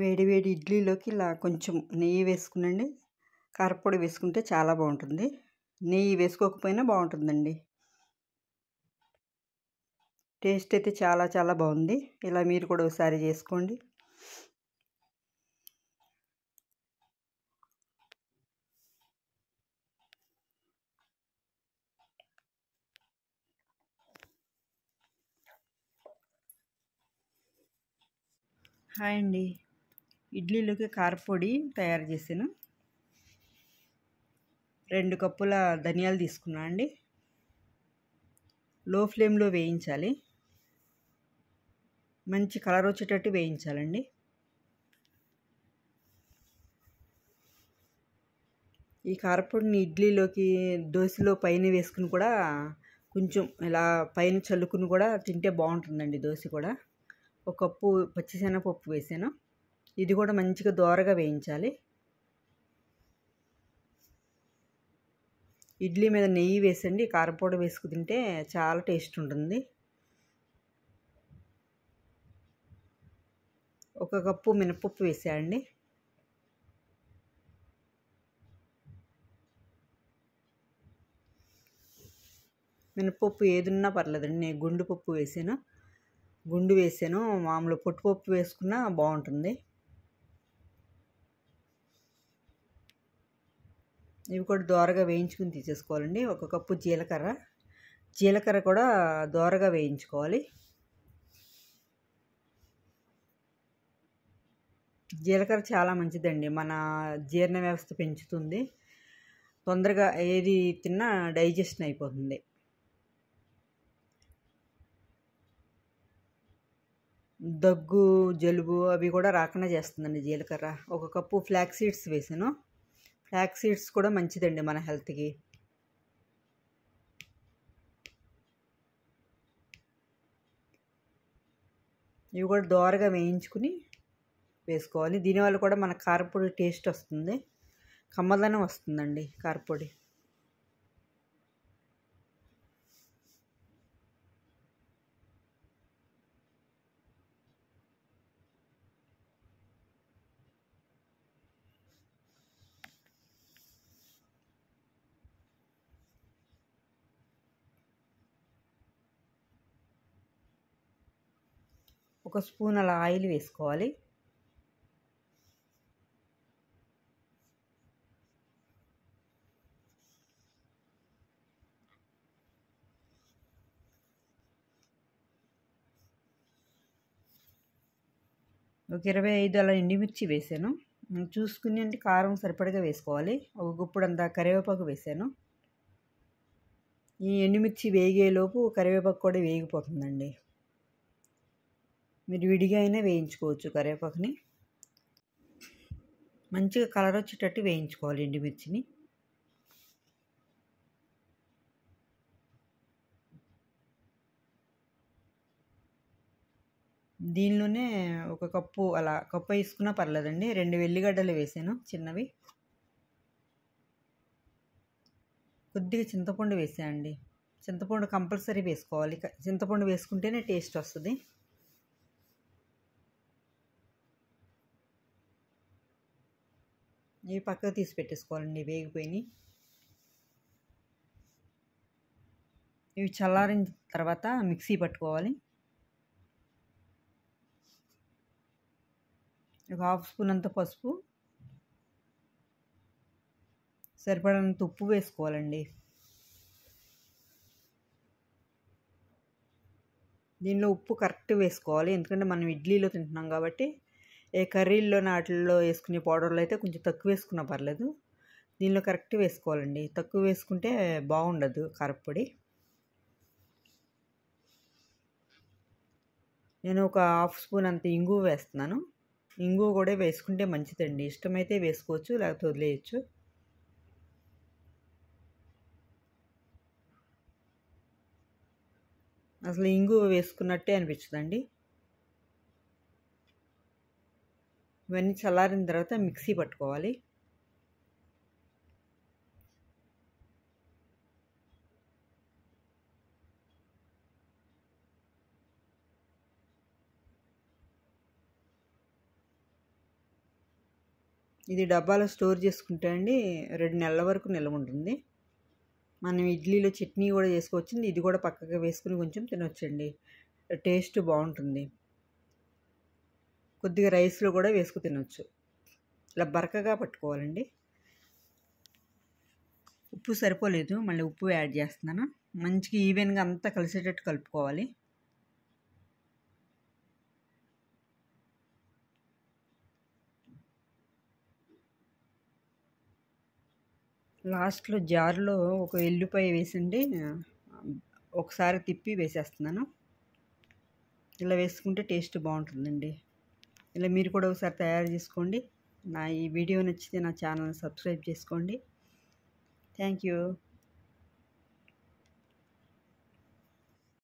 వేడివేడి ఇడ్లీలోకి ఇలా కొంచెం నెయ్యి వేసుకునండి కారపొడి వేసుకుంటే చాలా బాగుంటుంది నెయ్యి వేసుకోకపోయినా బాగుంటుందండి టేస్ట్ అయితే చాలా చాలా బాగుంది ఇలా మీరు కూడా ఒకసారి చేసుకోండి హాయ్ అండి ఇడ్లీలోకి కారపొడి తయారు చేశాను రెండు కప్పుల ధనియాలు తీసుకున్నా అండి లో ఫ్లేమ్లో వేయించాలి మంచి కలర్ వచ్చేటట్టు వేయించాలండి ఈ కారపొడిని ఇడ్లీలోకి దోశలో పైన వేసుకుని కూడా కొంచెం ఇలా పైన చల్లుకుని కూడా తింటే బాగుంటుందండి దోశ కూడా ఒక కప్పు పచ్చిశనగపప్పు వేసాను ఇది కూడా మంచిగా దోరగా వేయించాలి ఇడ్లీ మీద నెయ్యి వేసండి కారపొడి వేసుకు తింటే చాలా టేస్ట్ ఉంటుంది ఒక కప్పు మినపప్పు వేసేయండి మినపప్పు ఏదున్నా పర్లేదండి నేను గుండు పప్పు వేసాను గుండు వేసాను మామూలు పొట్టుపప్పు వేసుకున్నా బాగుంటుంది ఇవి కూడా దోరగా వేయించుకుని తీసేసుకోవాలండి ఒక కప్పు జీలకర్ర జీలకర్ర కూడా దోరగా వేయించుకోవాలి జీలకర్ర చాలా మంచిదండి మన జీర్ణ వ్యవస్థ పెంచుతుంది తొందరగా ఏది తిన్నా డైజెషన్ అయిపోతుంది దగ్గు జలుబు అవి కూడా రాకుండా చేస్తుందండి జీలకర్ర ఒక కప్పు ఫ్లాక్ సీడ్స్ వేసాను ఫ్లాక్ సీడ్స్ కూడా మంచిదండి మన హెల్త్కి ఇవి కూడా దోరగా వేయించుకుని వేసుకోవాలి దీనివల్ల కూడా మన కారపొడి టేస్ట్ వస్తుంది కమ్మదనం వస్తుందండి కారపొడి ఒక స్పూన్ అలా ఆయిల్ వేసుకోవాలి ఒక ఇరవై ఐదు అలా ఎండుమిర్చి వేసాను చూసుకుని అంటే కారం సరిపడగా వేసుకోవాలి ఒక గుప్పుడంతా కరివేపాకు వేసాను ఈ ఎండుమిర్చి వేగేలోపు కరివేపాకు కూడా వేగిపోతుందండి మీరు విడిగా అయినా వేయించుకోవచ్చు కరివేపాకుని మంచిగా కలర్ వచ్చేటట్టు వేయించుకోవాలి ఎండుమిర్చిని దీనిలోనే ఒక కప్పు అలా కప్పు వేసుకున్నా పర్లేదండి రెండు వెల్లిగడ్డలు వేసాను చిన్నవి కొద్దిగా చింతపండు వేసాయండి చింతపండు కంపల్సరీ వేసుకోవాలి చింతపండు వేసుకుంటేనే టేస్ట్ వస్తుంది ఇవి పక్కకు తీసి పెట్టేసుకోవాలండి వేగిపోయినాయి ఇవి చల్లారిన తర్వాత మిక్సీ పట్టుకోవాలి ఒక హాఫ్ స్పూన్ అంత పసుపు సరిపడంత ఉప్పు వేసుకోవాలండి దీనిలో ఉప్పు కరెక్ట్ వేసుకోవాలి ఎందుకంటే మనం ఇడ్లీలో తింటున్నాం కాబట్టి ఏ కర్రీల్లో నాటిల్లో వేసుకునే పౌడర్లు అయితే కొంచెం తక్కువ వేసుకున్నా పర్లేదు దీనిలో కరెక్ట్ వేసుకోవాలండి తక్కువ వేసుకుంటే బాగుండదు కారపొడి నేను ఒక హాఫ్ స్పూన్ అంత ఇంగు వేస్తున్నాను ఇంగు కూడా వేసుకుంటే మంచిదండి ఇష్టమైతే వేసుకోవచ్చు లేకపోతే వదిలేయచ్చు అసలు ఇంగు వేసుకున్నట్టే అనిపించదండి ఇవన్నీ చల్లారిన తర్వాత మిక్సీ పట్టుకోవాలి ఇది డబ్బాలో స్టోర్ చేసుకుంటే అండి రెండు నెలల వరకు నిల్వ ఉంటుంది మనం ఇడ్లీలో చట్నీ కూడా చేసుకోవచ్చు ఇది కూడా పక్కగా వేసుకుని కొంచెం తినొచ్చండి టేస్ట్ బాగుంటుంది కొద్దిగా రైస్లో కూడా వేసుకుని తినవచ్చు ఇలా బరకగా పట్టుకోవాలండి ఉప్పు సరిపోలేదు మళ్ళీ ఉప్పు యాడ్ చేస్తున్నాను మంచిగా ఈవెన్గా అంతా కలిసేటట్టు కలుపుకోవాలి లాస్ట్లో జార్లో ఒక ఎల్లుపాయ వేసిండి ఒకసారి తిప్పి వేసేస్తున్నాను ఇలా వేసుకుంటే టేస్ట్ బాగుంటుందండి ఇలా మీరు కూడా ఒకసారి తయారు చేసుకోండి నా ఈ వీడియో నచ్చితే నా ఛానల్ సబ్స్క్రైబ్ చేసుకోండి థ్యాంక్ యూ